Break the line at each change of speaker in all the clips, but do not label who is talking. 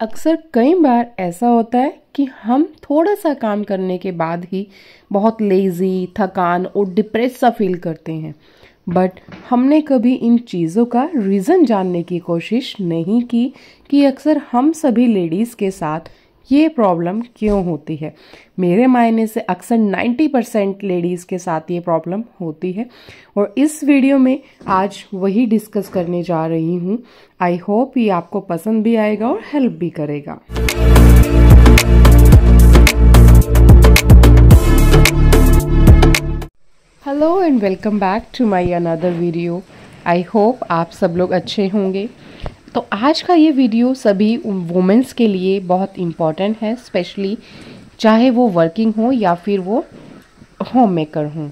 अक्सर कई बार ऐसा होता है कि हम थोड़ा सा काम करने के बाद ही बहुत लेज़ी थकान और डिप्रेस सा फील करते हैं बट हमने कभी इन चीज़ों का रीज़न जानने की कोशिश नहीं की कि अक्सर हम सभी लेडीज़ के साथ ये प्रॉब्लम क्यों होती है मेरे मायने से अक्सर 90 परसेंट लेडीज़ के साथ ये प्रॉब्लम होती है और इस वीडियो में आज वही डिस्कस करने जा रही हूँ आई होप ये आपको पसंद भी आएगा और हेल्प भी करेगा hello and welcome back to my another video I hope आप सब लोग अच्छे होंगे तो आज का ये वीडियो सभी वुमेंस के लिए बहुत इम्पॉर्टेंट है स्पेशली चाहे वो वर्किंग हो या फिर वो होम मेकर हों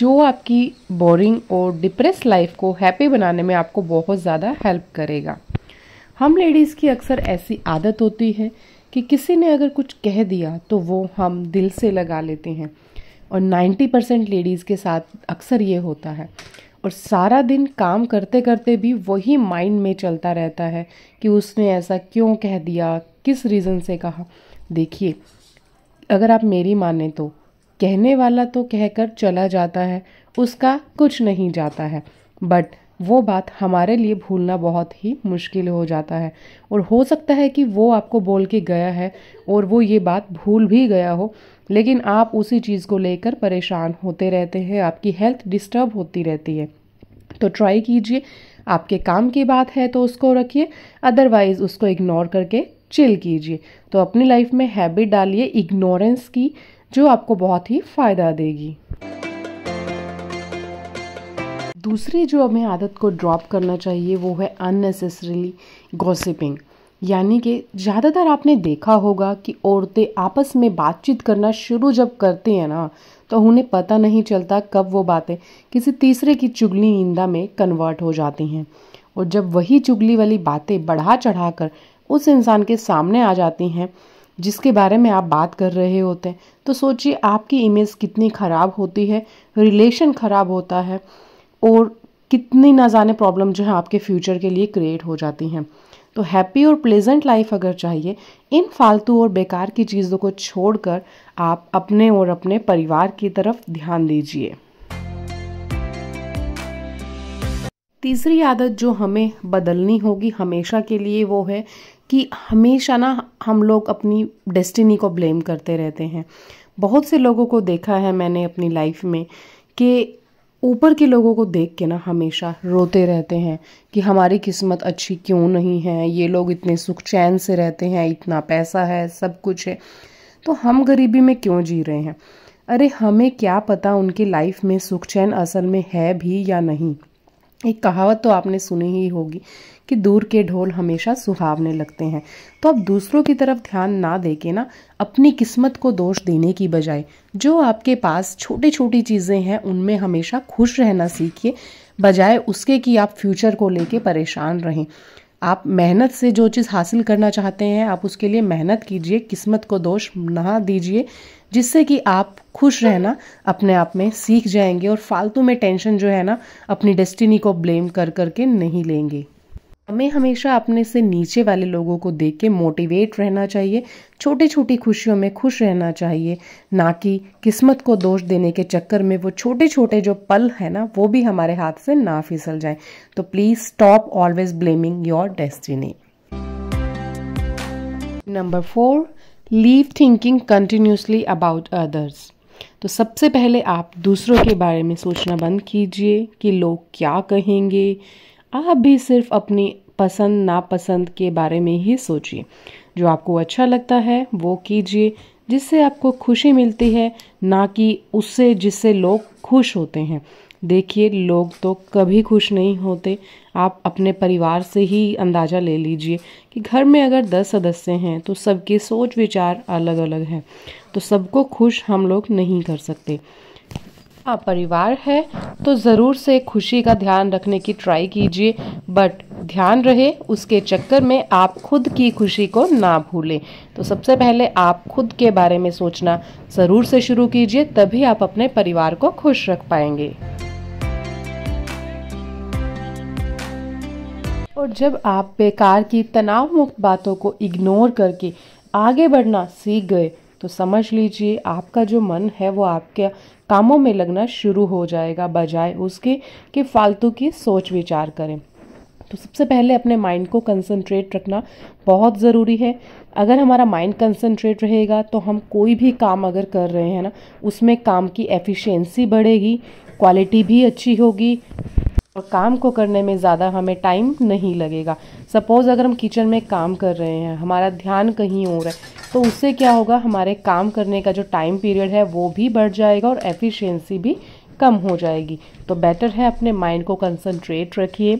जो आपकी बोरिंग और डिप्रेस लाइफ को हैप्पी बनाने में आपको बहुत ज़्यादा हेल्प करेगा हम लेडीज़ की अक्सर ऐसी आदत होती है कि किसी ने अगर कुछ कह दिया तो वो हम दिल से लगा लेते हैं और 90 परसेंट लेडीज़ के साथ अक्सर ये होता है और सारा दिन काम करते करते भी वही माइंड में चलता रहता है कि उसने ऐसा क्यों कह दिया किस रीज़न से कहा देखिए अगर आप मेरी माने तो कहने वाला तो कहकर चला जाता है उसका कुछ नहीं जाता है बट वो बात हमारे लिए भूलना बहुत ही मुश्किल हो जाता है और हो सकता है कि वो आपको बोल के गया है और वो ये बात भूल भी गया हो लेकिन आप उसी चीज़ को लेकर परेशान होते रहते हैं आपकी हेल्थ डिस्टर्ब होती रहती है तो ट्राई कीजिए आपके काम की बात है तो उसको रखिए अदरवाइज़ उसको इग्नोर करके चिल कीजिए तो अपनी लाइफ में हैबिट डालिए इग्नोरेंस की जो आपको बहुत ही फ़ायदा देगी दूसरी जो हमें आदत को ड्रॉप करना चाहिए वो है अननेसेसरीली गॉसिपिंग यानी कि ज़्यादातर आपने देखा होगा कि औरतें आपस में बातचीत करना शुरू जब करती हैं ना तो उन्हें पता नहीं चलता कब वो बातें किसी तीसरे की चुगली निंदा में कन्वर्ट हो जाती हैं और जब वही चुगली वाली बातें बढ़ा चढ़ा कर उस इंसान के सामने आ जाती हैं जिसके बारे में आप बात कर रहे होते हैं तो सोचिए आपकी इमेज कितनी ख़राब होती है रिलेशन ख़राब होता है और कितनी ना जाने प्रॉब्लम जो है आपके फ्यूचर के लिए क्रिएट हो जाती हैं तो हैप्पी और प्लेजेंट लाइफ अगर चाहिए इन फालतू और बेकार की चीज़ों को छोड़कर आप अपने और अपने परिवार की तरफ ध्यान दीजिए तीसरी आदत जो हमें बदलनी होगी हमेशा के लिए वो है कि हमेशा ना हम लोग अपनी डेस्टिनी को ब्लेम करते रहते हैं बहुत से लोगों को देखा है मैंने अपनी लाइफ में कि ऊपर के लोगों को देख के ना हमेशा रोते रहते हैं कि हमारी किस्मत अच्छी क्यों नहीं है ये लोग इतने सुख चैन से रहते हैं इतना पैसा है सब कुछ है तो हम गरीबी में क्यों जी रहे हैं अरे हमें क्या पता उनके लाइफ में सुख चैन असल में है भी या नहीं एक कहावत तो आपने सुनी ही होगी कि दूर के ढोल हमेशा सुहावने लगते हैं तो आप दूसरों की तरफ ध्यान ना दे के ना अपनी किस्मत को दोष देने की बजाय जो आपके पास छोटी छोटी चीज़ें हैं उनमें हमेशा खुश रहना सीखिए बजाय उसके कि आप फ्यूचर को लेके परेशान रहें आप मेहनत से जो चीज़ हासिल करना चाहते हैं आप उसके लिए मेहनत कीजिए किस्मत को दोष ना दीजिए जिससे कि आप खुश रहना अपने आप में सीख जाएंगे और फालतू में टेंशन जो है ना अपनी डेस्टिनी को ब्लेम कर करके नहीं लेंगे हमें हमेशा अपने से नीचे वाले लोगों को देख के मोटिवेट रहना चाहिए छोटी छोटी खुशियों में खुश रहना चाहिए ना कि किस्मत को दोष देने के चक्कर में वो छोटे छोटे जो पल है ना वो भी हमारे हाथ से ना फिसल जाए तो please stop always blaming your destiny number four leave thinking continuously about others तो सबसे पहले आप दूसरों के बारे में सोचना बंद कीजिए कि लोग क्या कहेंगे आप भी सिर्फ अपनी पसंद नापसंद के बारे में ही सोचिए जो आपको अच्छा लगता है वो कीजिए जिससे आपको खुशी मिलती है ना कि उससे जिससे लोग खुश होते हैं देखिए लोग तो कभी खुश नहीं होते आप अपने परिवार से ही अंदाज़ा ले लीजिए कि घर में अगर दस सदस्य हैं तो सबके सोच विचार अलग अलग हैं तो सबको खुश हम लोग नहीं कर सकते हाँ परिवार है तो ज़रूर से खुशी का ध्यान रखने की ट्राई कीजिए बट ध्यान रहे उसके चक्कर में आप खुद की खुशी को ना भूलें तो सबसे पहले आप खुद के बारे में सोचना ज़रूर से शुरू कीजिए तभी आप अपने परिवार को खुश रख पाएंगे और जब आप बेकार की तनाव मुक्त बातों को इग्नोर करके आगे बढ़ना सीख गए तो समझ लीजिए आपका जो मन है वो आपके कामों में लगना शुरू हो जाएगा बजाय उसके कि फालतू की सोच विचार करें तो सबसे पहले अपने माइंड को कंसंट्रेट रखना बहुत ज़रूरी है अगर हमारा माइंड कंसंट्रेट रहेगा तो हम कोई भी काम अगर कर रहे हैं ना उसमें काम की एफिशिएंसी बढ़ेगी क्वालिटी भी अच्छी होगी और काम को करने में ज़्यादा हमें टाइम नहीं लगेगा सपोज़ अगर हम किचन में काम कर रहे हैं हमारा ध्यान कहीं और है तो उससे क्या होगा हमारे काम करने का जो टाइम पीरियड है वो भी बढ़ जाएगा और एफिशिएंसी भी कम हो जाएगी तो बेटर है अपने माइंड को कंसंट्रेट रखिए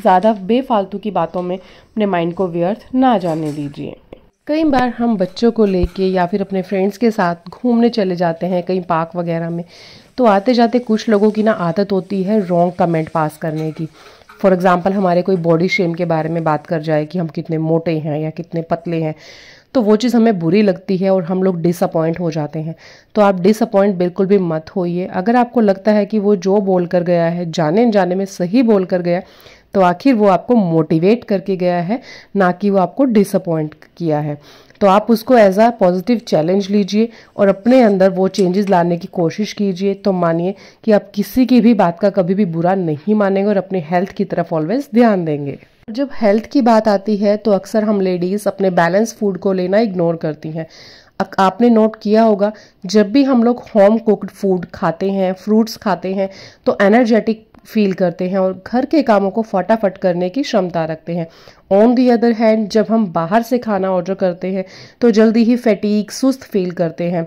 ज़्यादा बेफालतू की बातों में अपने माइंड को व्यर्थ ना जाने दीजिए कई बार हम बच्चों को लेके या फिर अपने फ्रेंड्स के साथ घूमने चले जाते हैं कहीं पार्क वगैरह में तो आते जाते कुछ लोगों की ना आदत होती है रॉन्ग कमेंट पास करने की फॉर एग्ज़ाम्पल हमारे कोई बॉडी शेम के बारे में बात कर जाए कि हम कितने मोटे हैं या कितने पतले हैं तो वो चीज़ हमें बुरी लगती है और हम लोग डिसअपॉइंट हो जाते हैं तो आप डिसअपॉइंट बिल्कुल भी मत होइए अगर आपको लगता है कि वो जो बोल कर गया है जाने जाने में सही बोल कर गया तो आखिर वो आपको मोटिवेट करके गया है ना कि वो आपको डिसअपॉइंट किया है तो आप उसको एज आ पॉजिटिव चैलेंज लीजिए और अपने अंदर वो चेंजेस लाने की कोशिश कीजिए तो मानिए कि आप किसी की भी बात का कभी भी बुरा नहीं मानेंगे और अपनी हेल्थ की तरफ ऑलवेज ध्यान देंगे जब हेल्थ की बात आती है तो अक्सर हम लेडीज़ अपने बैलेंस फूड को लेना इग्नोर करती हैं आपने नोट किया होगा जब भी हम लोग होम कुकड फूड खाते हैं फ्रूट्स खाते हैं तो एनर्जेटिक फील करते हैं और घर के कामों को फटाफट करने की क्षमता रखते हैं ऑन दी अदर हैंड जब हम बाहर से खाना ऑर्डर करते हैं तो जल्दी ही फैटीक सुस्त फील करते हैं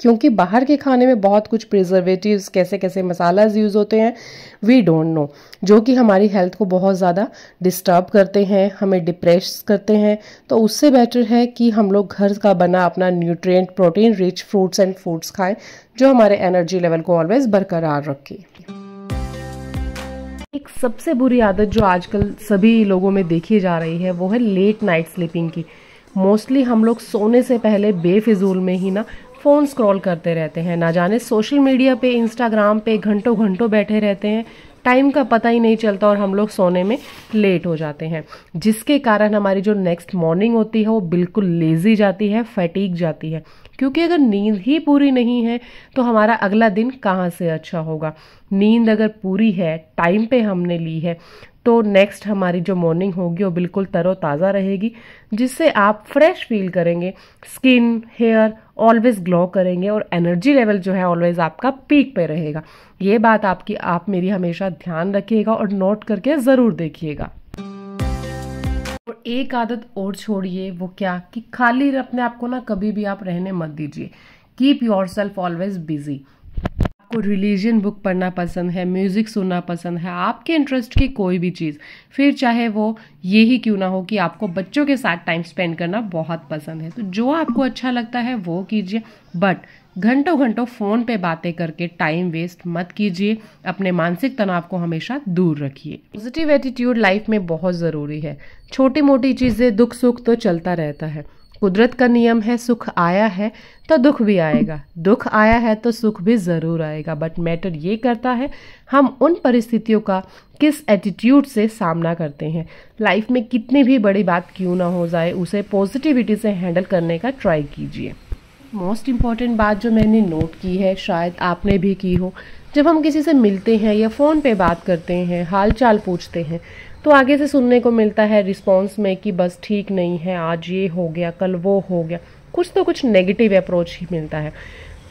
क्योंकि बाहर के खाने में बहुत कुछ प्रिजर्वेटिव कैसे कैसे मसालाज यूज़ होते हैं वी डोंट नो जो कि हमारी हेल्थ को बहुत ज़्यादा डिस्टर्ब करते हैं हमें डिप्रेस करते हैं तो उससे बेटर है कि हम लोग घर का बना अपना nutrient protein rich fruits and foods खाएं जो हमारे एनर्जी लेवल को ऑलवेज बरकरार रखे एक सबसे बुरी आदत जो आजकल सभी लोगों में देखी जा रही है वो है लेट नाइट स्लीपिंग की मोस्टली हम लोग सोने से पहले बेफिजूल में ही ना फ़ोन स्क्रॉल करते रहते हैं ना जाने सोशल मीडिया पे इंस्टाग्राम पे घंटों घंटों बैठे रहते हैं टाइम का पता ही नहीं चलता और हम लोग सोने में लेट हो जाते हैं जिसके कारण हमारी जो नेक्स्ट मॉर्निंग होती है वो बिल्कुल लेजी जाती है फैटीक जाती है क्योंकि अगर नींद ही पूरी नहीं है तो हमारा अगला दिन कहाँ से अच्छा होगा नींद अगर पूरी है टाइम पे हमने ली है तो नेक्स्ट हमारी जो मॉर्निंग होगी वो बिल्कुल तरोताज़ा रहेगी जिससे आप फ्रेश फील करेंगे स्किन हेयर ऑलवेज ग्लो करेंगे और एनर्जी लेवल जो है ऑलवेज आपका पीक पे रहेगा ये बात आपकी आप मेरी हमेशा ध्यान रखिएगा और नोट करके ज़रूर देखिएगा और एक आदत और छोड़िए वो क्या कि खाली अपने आप को ना कभी भी आप रहने मत दीजिए keep yourself always busy आपको रिलीजन बुक पढ़ना पसंद है म्यूज़िक सुनना पसंद है आपके इंटरेस्ट की कोई भी चीज़ फिर चाहे वो ये ही क्यों ना हो कि आपको बच्चों के साथ टाइम स्पेंड करना बहुत पसंद है तो जो आपको अच्छा लगता है वो कीजिए बट घंटों घंटों फ़ोन पे बातें करके टाइम वेस्ट मत कीजिए अपने मानसिक तनाव को हमेशा दूर रखिए पॉजिटिव एटीट्यूड लाइफ में बहुत ज़रूरी है छोटी मोटी चीज़ें दुख सुख तो चलता रहता है कुदरत का नियम है सुख आया है तो दुख भी आएगा दुख आया है तो सुख भी ज़रूर आएगा बट मैटर ये करता है हम उन परिस्थितियों का किस एटीट्यूड से सामना करते हैं लाइफ में कितनी भी बड़ी बात क्यों ना हो जाए उसे पॉजिटिविटी से हैंडल करने का ट्राई कीजिए मोस्ट इम्पॉर्टेंट बात जो मैंने नोट की है शायद आपने भी की हो जब हम किसी से मिलते हैं या फ़ोन पे बात करते हैं हाल चाल पूछते हैं तो आगे से सुनने को मिलता है रिस्पॉन्स में कि बस ठीक नहीं है आज ये हो गया कल वो हो गया कुछ तो कुछ नेगेटिव अप्रोच ही मिलता है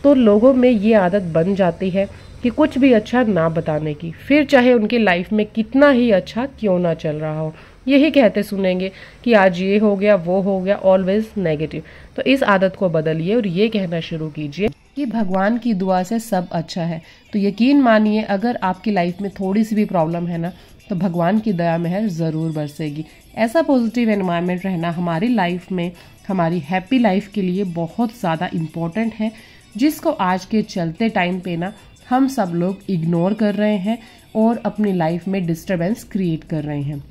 तो लोगों में ये आदत बन जाती है कि कुछ भी अच्छा ना बताने की फिर चाहे उनके लाइफ में कितना ही अच्छा क्यों ना चल रहा हो यही कहते सुनेंगे कि आज ये हो गया वो हो गया ऑलवेज नेगेटिव तो इस आदत को बदलिए और ये कहना शुरू कीजिए कि भगवान की दुआ से सब अच्छा है तो यकीन मानिए अगर आपकी लाइफ में थोड़ी सी भी प्रॉब्लम है ना तो भगवान की दया मेहर ज़रूर बरसेगी ऐसा पॉजिटिव एनवायरनमेंट रहना हमारी लाइफ में हमारी हैप्पी लाइफ के लिए बहुत ज़्यादा इम्पॉर्टेंट है जिसको आज के चलते टाइम पे ना हम सब लोग इग्नोर कर रहे हैं और अपनी लाइफ में डिस्टर्बेंस क्रिएट कर रहे हैं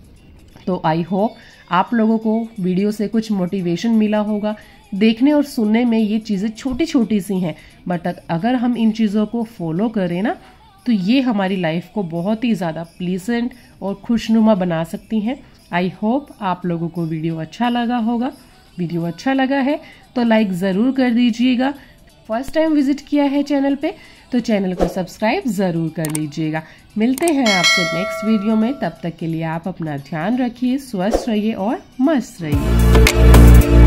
तो आई होप आप लोगों को वीडियो से कुछ मोटिवेशन मिला होगा देखने और सुनने में ये चीज़ें छोटी छोटी सी हैं बट अगर हम इन चीज़ों को फॉलो करें ना तो ये हमारी लाइफ को बहुत ही ज़्यादा प्लीजेंट और खुशनुमा बना सकती हैं आई होप आप लोगों को वीडियो अच्छा लगा होगा वीडियो अच्छा लगा है तो लाइक ज़रूर कर दीजिएगा फर्स्ट टाइम विजिट किया है चैनल पे तो चैनल को सब्सक्राइब ज़रूर कर लीजिएगा मिलते हैं आपसे नेक्स्ट वीडियो में तब तक के लिए आप अपना ध्यान रखिए स्वस्थ रहिए और मस्त रहिए